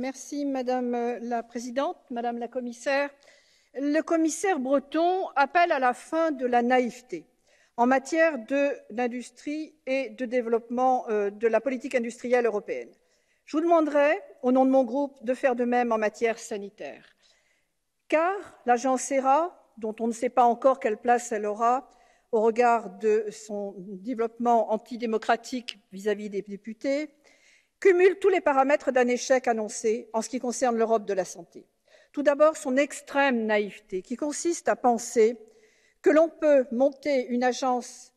Merci Madame euh, la Présidente, Madame la Commissaire. Le commissaire breton appelle à la fin de la naïveté en matière d'industrie et de développement euh, de la politique industrielle européenne. Je vous demanderai, au nom de mon groupe, de faire de même en matière sanitaire. Car l'agence ERA, dont on ne sait pas encore quelle place elle aura au regard de son développement antidémocratique vis-à-vis -vis des députés, cumule tous les paramètres d'un échec annoncé en ce qui concerne l'Europe de la santé. Tout d'abord, son extrême naïveté, qui consiste à penser que l'on peut monter une agence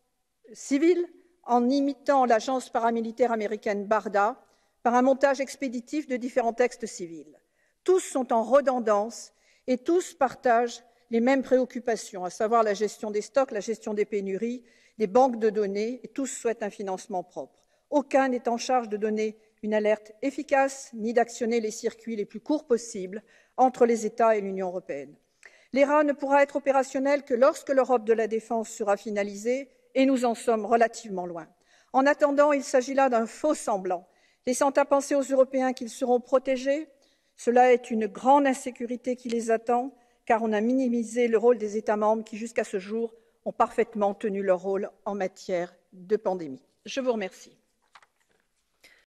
civile en imitant l'agence paramilitaire américaine Barda par un montage expéditif de différents textes civils. Tous sont en redondance et tous partagent les mêmes préoccupations, à savoir la gestion des stocks, la gestion des pénuries, des banques de données, et tous souhaitent un financement propre. Aucun n'est en charge de donner une alerte efficace ni d'actionner les circuits les plus courts possibles entre les États et l'Union européenne. L'ERA ne pourra être opérationnelle que lorsque l'Europe de la défense sera finalisée, et nous en sommes relativement loin. En attendant, il s'agit là d'un faux semblant, laissant à penser aux Européens qu'ils seront protégés. Cela est une grande insécurité qui les attend, car on a minimisé le rôle des États membres qui, jusqu'à ce jour, ont parfaitement tenu leur rôle en matière de pandémie. Je vous remercie.